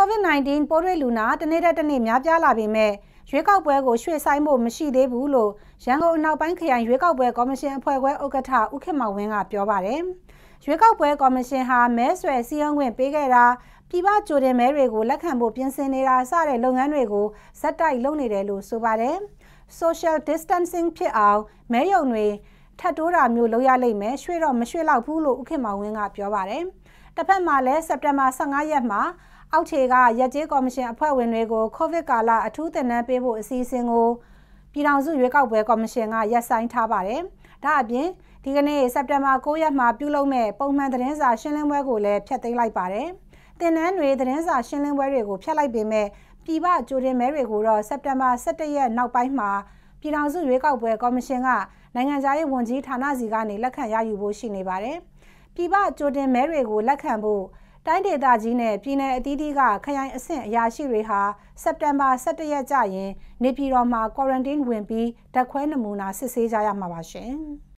COVID-19 ပိုးတွေ့လူနာတနေ့တက်တနေ့များပြားလာပေမဲ့ရွေးကောက်ပွဲကိုရွှေ့ဆိုင်းဖို့မရှိသေးဘူးလို့ရန်ကုန်အနောက်ပိုင်းခရိုင်ရွေးကောက်ပွဲကော်မရှင်အဖွဲ့ခွဲဥက္ကဋ္ဌဦးခင်မောင်ဝင်းကပြောပါတယ်။ရွေးကောက်ပွဲကော်မရှင်ဟာမဲဆွယ်စည်းရုံးခွင့်ပေးခဲ့တာပြည်ပကြိုတင်မဲတွေကိုလက်ခံဖို့ပြင်ဆင်နေတာစတဲ့လုပ်ငန်းတွေကိုဇက်တိုက်လုပ်နေတယ်လို့ဆိုပါတယ်။ social distancing ဖြစ်အောင်မဲရုံတွေထပ်တိုးတာမျိုးလုပ်ရလိမ့်မယ်ရွှေ့တော့မရွှေ့လောက်ဘူးလို့ဥက္ကမောင်ဝင်းကပြောပါတယ်။တစ်ဖက်မှာလည်းစက်တင်ဘာ15ရက်မှာအောက်ခြေကရက်ကျေးကော်မရှင်အဖွဲ့ဝင်တွေကိုကိုဗစ်ကာလအထူးသင်တန်းပေးဖို့အစီအစဉ်ကိုပြည်ထောင်စုရွေးကောက်ပွဲကော်မရှင်ကရပ်ဆိုင်းထားပါတယ်။ဒါအပြင်ဒီကနေ့စက်တင်ဘာ9ရက်မှာပြုလုပ်မဲ့ပုံမှန်သတင်းစာရှင်းလင်းပွဲကိုလည်းဖျက်သိမ်းလိုက်ပါတယ်။သင်တန်းတွေသတင်းစာရှင်းလင်းပွဲတွေကိုဖျက်လိုက်ပေမဲ့ပြည်ပကြိုတင်မဲတွေကိုတော့စက်တင်ဘာ17ရက်နောက်ပိုင်းမှာပြည်ထောင်စုရွေးကောက်ပွဲကော်မရှင်ကနိုင်ငံသားရေးဝန်ကြီးဌာနစီကနေလက်ခံရယူဖို့ရှိနေပါတယ်။ပြည်ပကြိုတင်မဲတွေကိုလက်ခံဖို့တိုင်းဒေသကြီးနဲ့ပြည်내အသီးသီးကခရိုင်အဆင့်အရာရှိတွေဟာစက်တင်ဘာ17ရက်ကျရင်နေပြည်တော်မှာ quarantine ဝင်ပြီးဓာတ်ခွဲနမူနာစစ်ဆေးကြရမှာပါရှင်။